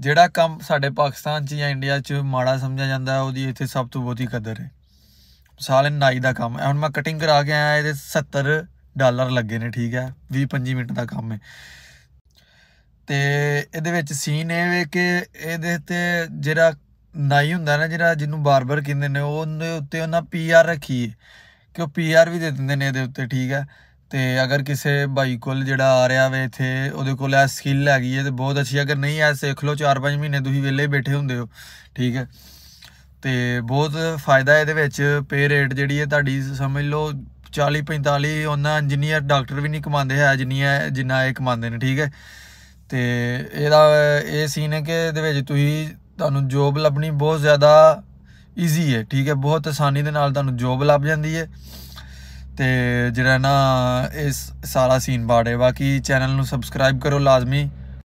ਜਿਹੜਾ ਕੰਮ ਸਾਡੇ ਪਾਕਿਸਤਾਨ 'ਚ ਜਾਂ ਇੰਡੀਆ 'ਚ ਮਾੜਾ ਸਮਝਿਆ ਜਾਂਦਾ ਉਹਦੀ ਇੱਥੇ ਸਭ ਤੋਂ ਬਹੁਤੀ ਕਦਰ ਹੈ ਮਿਸਾਲ ਨਾਈ ਦਾ ਕੰਮ ਹੈ ਹੁਣ ਮੈਂ ਕਟਿੰਗ ਕਰਾ ਕੇ ਆਇਆ ਇਹਦੇ 70 ਡਾਲਰ ਲੱਗੇ ਨੇ ਠੀਕ ਹੈ 20 25 ਮਿੰਟ ਦਾ ਕੰਮ ਹੈ ਤੇ ਇਹਦੇ ਵਿੱਚ ਸੀਨ ਇਹ ਵੇ ਕਿ ਇਹਦੇ ਤੇ ਜਿਹੜਾ ਨਾਈ ਹੁੰਦਾ ਨਾ ਜਿਹੜਾ ਜਿਹਨੂੰ ਬਾਰਬਰ ਕਹਿੰਦੇ ਨੇ ਉਹਦੇ ਉੱਤੇ ਉਹਨਾਂ ਪੀਆਰ ਰੱਖੀ ਕਿ ਉਹ ਪੀਆਰ ਵੀ ਦੇ ਦਿੰਦੇ ਨੇ ਇਹਦੇ ਉੱਤੇ ਠੀਕ ਹੈ ਤੇ ਅਗਰ ਕਿਸੇ ਭਾਈ ਕੋਲ ਜਿਹੜਾ ਆ ਰਿਹਾ ਵੇ ਇਥੇ ਉਹਦੇ ਕੋਲ ਐ ਸਕਿੱਲ ਹੈਗੀ ਹੈ ਤੇ ਬਹੁਤ ਅੱਛੀ ਅਗਰ ਨਹੀਂ ਐ ਸਿੱਖ ਲਓ 4-5 ਮਹੀਨੇ ਤੁਸੀਂ ਵਿਲੇ ਬੈਠੇ ਹੁੰਦੇ ਹੋ ਠੀਕ ਹੈ ਤੇ ਬਹੁਤ ਫਾਇਦਾ ਇਹਦੇ ਵਿੱਚ ਪੇ ਰੇਟ ਜਿਹੜੀ ਹੈ ਤੁਹਾਡੀ ਸਮਝ ਲਓ 40 45 ਉਹਨਾਂ ਇੰਜੀਨੀਅਰ ਡਾਕਟਰ ਵੀ ਨਹੀਂ ਕਮਾਉਂਦੇ ਹੈ ਜਿੰਨੀਆਂ ਜਿੰਨਾ ਇਹ ਕਮਾਉਂਦੇ ਨੇ ਠੀਕ ਹੈ ਤੇ ਇਹਦਾ ਇਹ ਸੀਨ ਹੈ ਕਿ ਇਹਦੇ ਵਿੱਚ ਤੁਸੀਂ ਤੁਹਾਨੂੰ ਜੋਬ ਲੱਭਣੀ ਬਹੁਤ ਜ਼ਿਆਦਾ ਈਜ਼ੀ ਹੈ ਠੀਕ ਹੈ ਬਹੁਤ ਆਸਾਨੀ ਦੇ ਨਾਲ ਤੁਹਾਨੂੰ ਜੋਬ ਲੱਭ ਜਾਂਦੀ ਹੈ ਤੇ ਜਿਹੜਾ ਨਾ ਇਸ ਸਾਰਾ ਸੀਨ ਬਾੜੇ ਬਾਕੀ ਚੈਨਲ ਨੂੰ ਸਬਸਕ੍ਰਾਈਬ ਕਰੋ ਲਾਜ਼ਮੀ